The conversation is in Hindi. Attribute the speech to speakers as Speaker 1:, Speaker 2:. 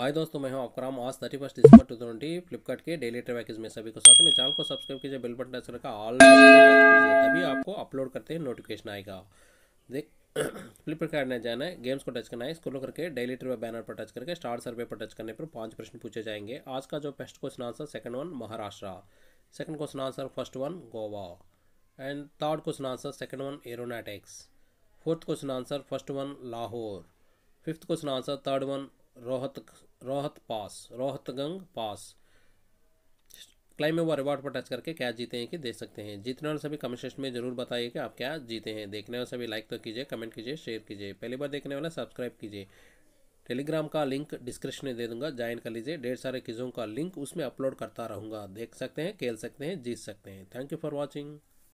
Speaker 1: हाय दोस्तों मैं हूं आपका राम आज थर्टी फर्स्ट दिसंबर टू ट्वेंटी फ्लिपकार्ट के डेली ट्रैवेज में सभी को साथ में चैनल को सब्सक्राइब कीजिए बेल बटन टच रखा ऑल तभी आपको अपलोड करते हैं नोटिफिकेशन आएगा देख फ्लिपकार्ट ने जाना है गेम्स को टच करना है इसको करके डेली ट्रिवे बैनर पर टच करके स्टार सर्वे पर टच करने पर पाँच प्रश्न पूछे जाएंगे आज का जो best question answer second one Maharashtra second question answer first one Goa and third question answer second one aeronautics fourth question answer first one Lahore fifth question answer third one रोहत रोहत पास रोहतगंग पास क्लाइम वो अवार्ड पर टच करके क्या जीते हैं कि देख सकते हैं जीतने वाले सभी कमेंट सेक्शन में जरूर बताइए कि आप क्या जीते हैं देखने वाले सभी लाइक तो कीजिए कमेंट कीजिए शेयर कीजिए पहली बार देखने वाला सब्सक्राइब कीजिए टेलीग्राम का लिंक डिस्क्रिप्शन में दे दूंगा ज्वाइन कर लीजिए ढेर सारे चीज़ों का लिंक उसमें अपलोड करता रहूँगा देख सकते हैं खेल सकते हैं जीत सकते हैं थैंक यू फॉर वॉचिंग